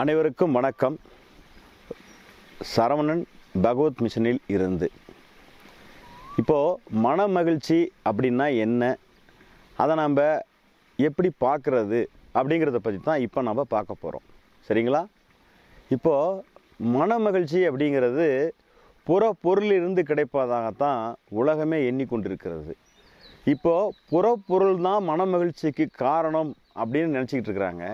அனைவருக்கும் வணக்கம் சரவணன் பகவத் மிஷனில் இருந்து இப்போது மன மகிழ்ச்சி அப்படின்னா என்ன அதை நம்ம எப்படி பார்க்குறது அப்படிங்கிறத பற்றி தான் இப்போ நம்ம பார்க்க போகிறோம் சரிங்களா இப்போது மன மகிழ்ச்சி அப்படிங்கிறது புற பொருளிலிருந்து கிடைப்பதாகத்தான் உலகமே எண்ணிக்கொண்டிருக்கிறது இப்போது புற பொருள் தான் மன மகிழ்ச்சிக்கு காரணம் அப்படின்னு நினச்சிக்கிட்டு இருக்கிறாங்க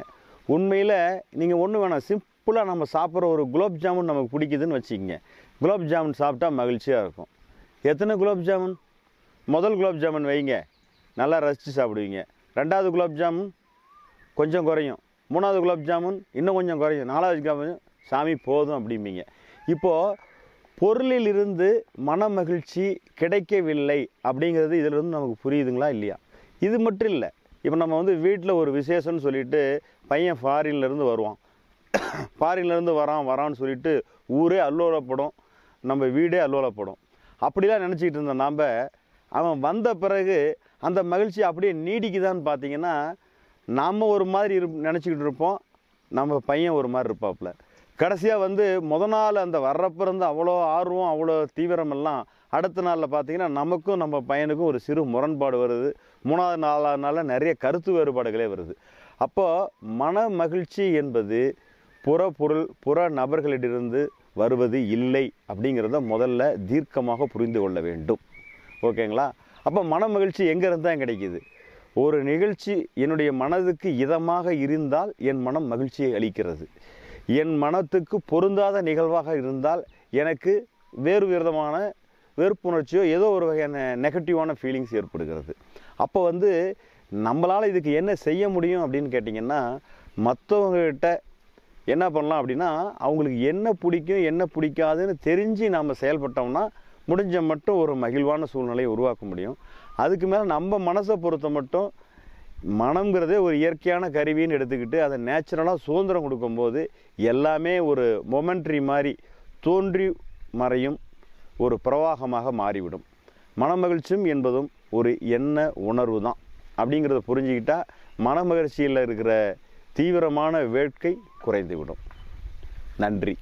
உண்மையில் நீங்கள் ஒன்று வேணாம் சிம் சிம்பிளாக நம்ம சாப்பிட்ற ஒரு குலாப் ஜாமுன் நமக்கு பிடிக்குதுன்னு வச்சுக்கோங்க குலாப் ஜாமுன் சாப்பிட்டா மகிழ்ச்சியாக இருக்கும் எத்தனை குலாப் ஜாமுன் முதல் குலாப் ஜாமுன் வைங்க நல்லா ரசித்து சாப்பிடுவீங்க ரெண்டாவது குலாப் ஜாமுன் கொஞ்சம் குறையும் மூணாவது குலாப் ஜாமுன் இன்னும் கொஞ்சம் குறையும் நாலாவது குலாப் சாமி போதும் அப்படிம்பீங்க இப்போது பொருளிலிருந்து மன மகிழ்ச்சி கிடைக்கவில்லை அப்படிங்கிறது இதிலிருந்து நமக்கு புரியுதுங்களா இல்லையா இது மட்டும் இல்லை இப்போ நம்ம வந்து வீட்டில் ஒரு விசேஷம்னு சொல்லிட்டு பையன் ஃபாரின்லேருந்து வருவான் ஃபாரின்லேருந்து வரான் வரான்னு சொல்லிட்டு ஊரே அல்லோலப்படும் நம்ம வீடே அல்லோலப்படும் அப்படிலாம் நினச்சிக்கிட்டு இருந்த நாம் அவன் வந்த பிறகு அந்த மகிழ்ச்சி அப்படியே நீடிக்குதான்னு பார்த்தீங்கன்னா நாம் ஒரு மாதிரி இரு நினச்சிக்கிட்டு இருப்போம் நம்ம பையன் ஒரு மாதிரி இருப்பாப்புல கடைசியாக வந்து முத நாள் அந்த வர்றப்ப இருந்து அவ்வளோ ஆர்வம் அவ்வளோ தீவிரமெல்லாம் அடுத்த நாளில் பார்த்தீங்கன்னா நமக்கும் நம்ம பையனுக்கும் ஒரு சிறு முரண்பாடு வருது மூணாவது நாளாக நிறைய கருத்து வேறுபாடுகளே வருது அப்போது மன மகிழ்ச்சி என்பது புறப்பொருள் புற நபர்களிடமிருந்து வருவது இல்லை அப்படிங்கிறத முதல்ல தீர்க்கமாக புரிந்து கொள்ள வேண்டும் ஓகேங்களா அப்போ மன மகிழ்ச்சி எங்கேருந்தான் கிடைக்கிது ஒரு நிகழ்ச்சி என்னுடைய மனதுக்கு இதமாக இருந்தால் என் மனம் மகிழ்ச்சியை அளிக்கிறது என் மனத்துக்கு பொருந்தாத நிகழ்வாக இருந்தால் எனக்கு வேறு விதமான வெறுப்புணர்ச்சியோ ஏதோ ஒரு வகையான நெகட்டிவான ஃபீலிங்ஸ் ஏற்படுகிறது அப்போ வந்து நம்மளால் இதுக்கு என்ன செய்ய முடியும் அப்படின்னு கேட்டிங்கன்னா மற்றவங்ககிட்ட என்ன பண்ணலாம் அப்படின்னா அவங்களுக்கு என்ன பிடிக்கும் என்ன பிடிக்காதுன்னு தெரிஞ்சு நாம் செயல்பட்டோம்னா முடிஞ்ச மட்டும் ஒரு மகிழ்வான சூழ்நிலையை உருவாக்க முடியும் அதுக்கு மேலே நம்ம மனசை பொறுத்த மட்டும் மனம்ங்கிறதே ஒரு இயற்கையான கருவின்னு எடுத்துக்கிட்டு அதை நேச்சுரலாக சுதந்திரம் கொடுக்கும்போது எல்லாமே ஒரு மொமெண்ட்ரி மாதிரி தோன்றி மறையும் ஒரு பிரவாகமாக மாறிவிடும் மனமகிழ்ச்சியும் என்பதும் ஒரு எண்ண உணர்வு தான் அப்படிங்கிறத புரிஞ்சுக்கிட்டால் மனமகிழ்ச்சியில் இருக்கிற தீவிரமான வேட்கை குறைந்துவிடும் நன்றி